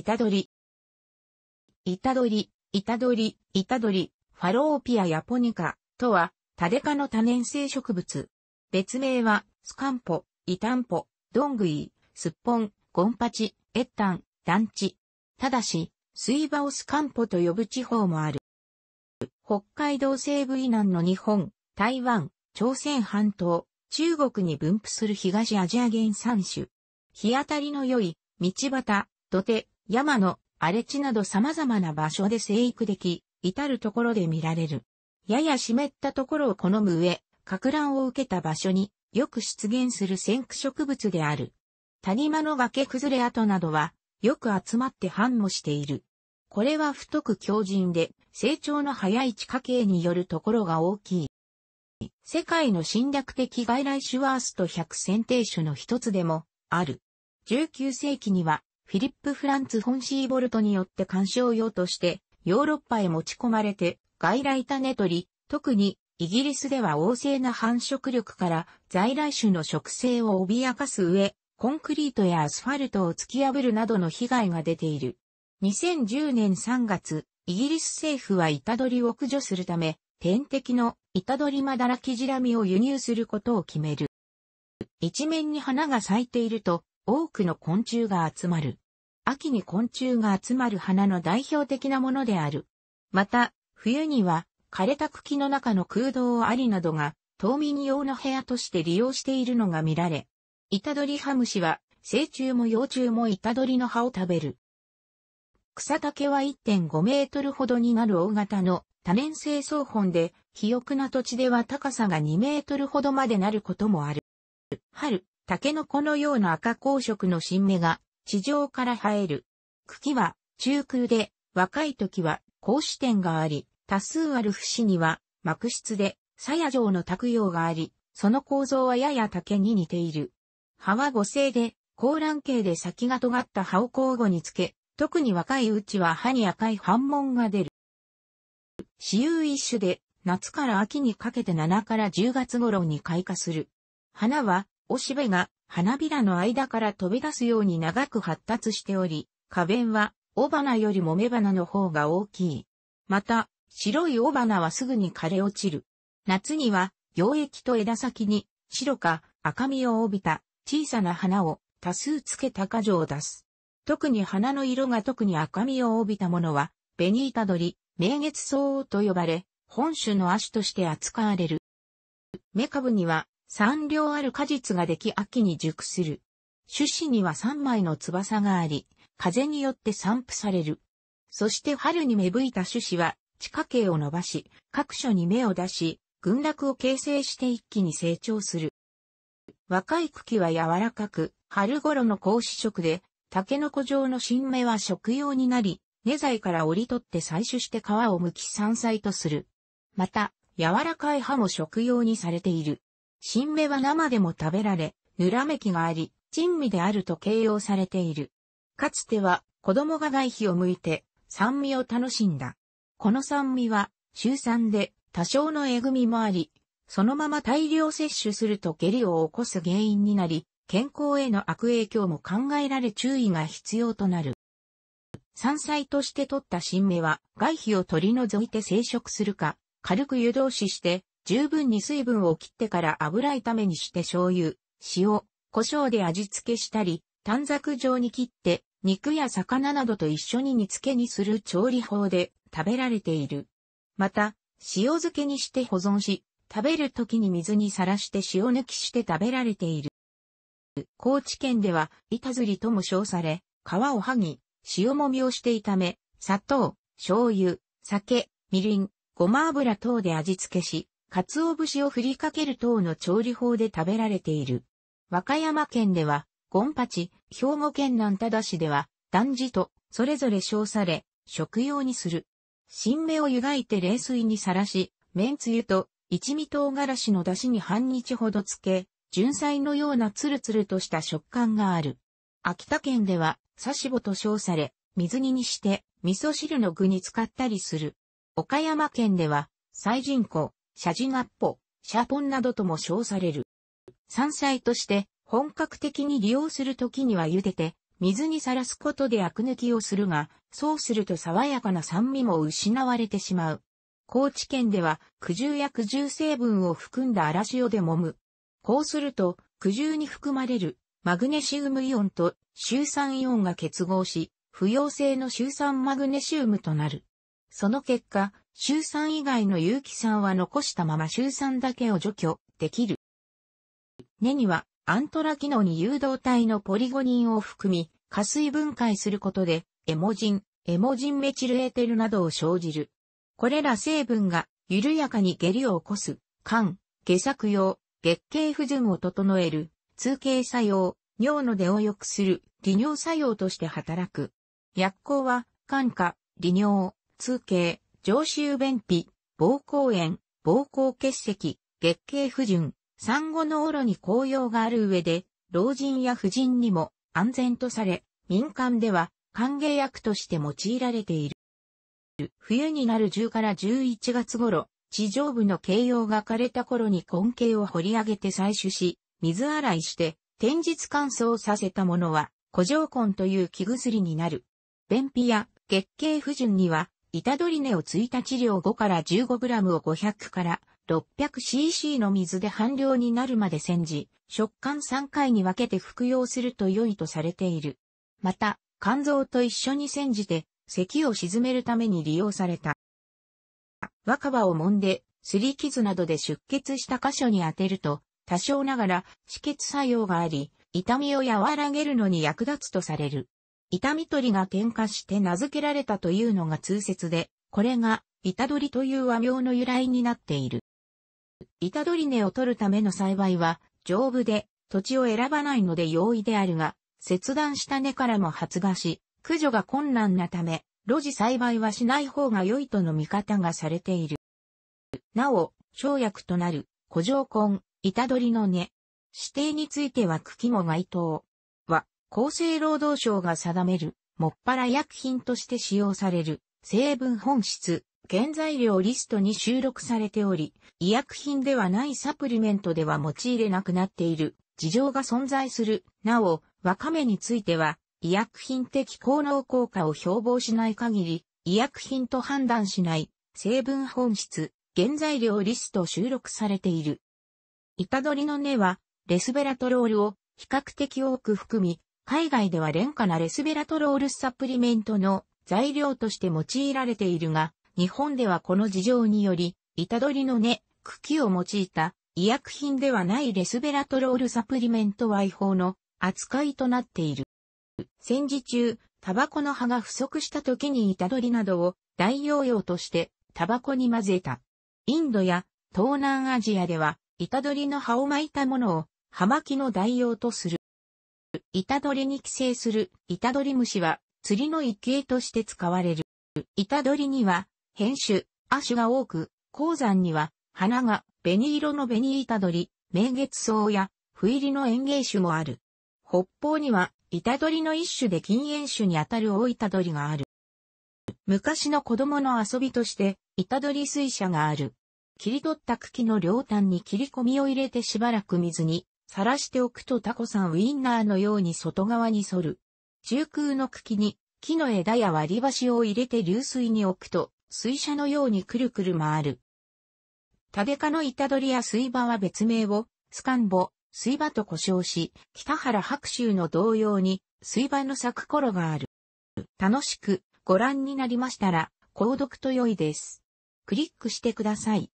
イタドリ。イタドリ、イタドリ、イタドリ、ファローピアヤポニカとは、タデ科の多年生植物。別名は、スカンポ、イタンポ、ドングイ、スッポン、ゴンパチ、エッタン、団地。ただし、水場をスカンポと呼ぶ地方もある。北海道西部以南の日本、台湾、朝鮮半島、中国に分布する東アジア原産種。日当たりの良い、道端、土手、山の荒れ地など様々な場所で生育でき、至るところで見られる。やや湿ったところを好む上、格乱を受けた場所によく出現する先駆植物である。谷間の崖崩れ跡などは、よく集まって繁茂している。これは太く強靭で、成長の早い地下系によるところが大きい。世界の侵略的外来種ワースト100選定種の一つでも、ある。19世紀には、フィリップ・フランツ・フォンシーボルトによって干賞用として、ヨーロッパへ持ち込まれて、外来種取り、特にイギリスでは旺盛な繁殖力から在来種の植生を脅かす上、コンクリートやアスファルトを突き破るなどの被害が出ている。2010年3月、イギリス政府はイタドリを駆除するため、天敵のイタドリマダラキジラミを輸入することを決める。一面に花が咲いていると、多くの昆虫が集まる。秋に昆虫が集まる花の代表的なものである。また、冬には枯れた茎の中の空洞アリなどが冬眠用の部屋として利用しているのが見られ、イタドリハムシは成虫も幼虫もイタドリの葉を食べる。草丈は1.5メートルほどになる大型の多年生草本で、肥沃な土地では高さが2メートルほどまでなることもある。春、タケノコのような赤光色の新芽が地上から生える。茎は中空で若い時は格子点があり、多数ある節には膜質で鞘状の卓葉があり、その構造はやや竹に似ている。葉は五星で、高卵形で先が尖った葉を交互につけ、特に若いうちは葉に赤い反紋が出る。私有一種で、夏から秋にかけて7から10月頃に開花する。花はおしべが花びらの間から飛び出すように長く発達しており、花弁は雄花よりも雌花の方が大きい。また、白い雄花はすぐに枯れ落ちる。夏には、溶液と枝先に、白か赤みを帯びた小さな花を多数つけた花状を出す。特に花の色が特に赤みを帯びたものは、ベニータドリ、明月草と呼ばれ、本種の足として扱われる。目株には三両ある果実ができ秋に熟する。種子には三枚の翼があり、風によって散布される。そして春に芽吹いた種子は、地下茎を伸ばし、各所に芽を出し、群落を形成して一気に成長する。若い茎は柔らかく、春頃の格子食で、タケノコ状の新芽は食用になり、根材から折り取って採取して皮を剥き山菜とする。また、柔らかい葉も食用にされている。新芽は生でも食べられ、ぬらめきがあり、珍味であると形容されている。かつては子供が外皮を剥いて酸味を楽しんだ。この酸味は、週酸で多少のえぐみもあり、そのまま大量摂取すると下痢を起こす原因になり、健康への悪影響も考えられ注意が必要となる。山菜として取った新芽は、外皮を取り除いて生殖するか、軽く湯通しして、十分に水分を切ってから油炒めにして醤油、塩、胡椒で味付けしたり、短冊状に切って、肉や魚などと一緒に煮付けにする調理法で食べられている。また、塩漬けにして保存し、食べる時に水にさらして塩抜きして食べられている。高知県では、板ずりとも称され、皮を剥ぎ、塩もみをして炒め、砂糖、醤油、酒、みりん、ごま油等で味付けし、鰹節をふりかける等の調理法で食べられている。和歌山県では、ゴンパチ、兵庫県南田田市では、断じと、それぞれ称され、食用にする。新芽を湯がいて冷水にさらし、麺つゆと一味唐辛子の出汁に半日ほどつけ、純菜のようなツルツルとした食感がある。秋田県では、刺しボと称され、水煮にして、味噌汁の具に使ったりする。岡山県では、最人口、シャジナッポ、シャポンなどとも称される。山菜として本格的に利用するときには茹でて、水にさらすことでアク抜きをするが、そうすると爽やかな酸味も失われてしまう。高知県では苦汁や苦汁成分を含んだ荒塩で揉む。こうすると苦汁に含まれるマグネシウムイオンとシュウ酸イオンが結合し、不溶性のシュウ酸マグネシウムとなる。その結果、衆酸以外の有機酸は残したまま衆酸だけを除去できる。根にはアントラ機能に誘導体のポリゴニンを含み、加水分解することで、エモジン、エモジンメチルエーテルなどを生じる。これら成分が緩やかに下痢を起こす、肝、下作用、月経不順を整える、通経作用、尿の出を良くする、利尿作用として働く。薬効は、肝化、利尿、通経、上州便秘、膀胱炎、膀胱結石、月経不順、産後のろに効用がある上で、老人や婦人にも安全とされ、民間では歓迎薬として用いられている。冬になる10から11月頃、地上部の形容が枯れた頃に根茎を掘り上げて採取し、水洗いして、天日乾燥させたものは、古城根という木薬になる。便秘や月経不順には、板取り根をついた治療5から 15g を500から 600cc の水で半量になるまで煎じ、食感3回に分けて服用すると良いとされている。また、肝臓と一緒に煎じて、咳を沈めるために利用された。若葉を揉んで、すり傷などで出血した箇所に当てると、多少ながら止血作用があり、痛みを和らげるのに役立つとされる。板りが点火して名付けられたというのが通説で、これが、板取という和名の由来になっている。板取根を取るための栽培は、丈夫で、土地を選ばないので容易であるが、切断した根からも発芽し、駆除が困難なため、露地栽培はしない方が良いとの見方がされている。なお、生薬となる、古城根、板取の根。指定については茎も該当。厚生労働省が定める、もっぱら薬品として使用される、成分本質、原材料リストに収録されており、医薬品ではないサプリメントでは用いれなくなっている、事情が存在する。なお、ワカメについては、医薬品的効能効果を標榜しない限り、医薬品と判断しない、成分本質、原材料リスト収録されている。イタドリの根は、レスベラトロールを比較的多く含み、海外では廉価なレスベラトロールサプリメントの材料として用いられているが、日本ではこの事情により、板取りの根、茎を用いた医薬品ではないレスベラトロールサプリメントは違法の扱いとなっている。戦時中、タバコの葉が不足した時に板取りなどを代用用としてタバコに混ぜた。インドや東南アジアでは、板取りの葉を巻いたものを葉巻の代用とする。板取リに寄生する板取り虫は釣りの一景として使われる。板取リには変種、亜種が多く、鉱山には花が紅色の紅板取リ、明月草や不入りの園芸種もある。北方には板取リの一種で禁煙種にあたる大板取リがある。昔の子供の遊びとして板取リ水車がある。切り取った茎の両端に切り込みを入れてしばらく水にさらしておくとタコさんウインナーのように外側に反る。中空の茎に木の枝や割り箸を入れて流水に置くと、水車のようにくるくる回る。タデカの板取りや水場は別名を、スカンボ、水場と呼称し、北原白州の同様に、水場の咲く頃がある。楽しくご覧になりましたら、購読と良いです。クリックしてください。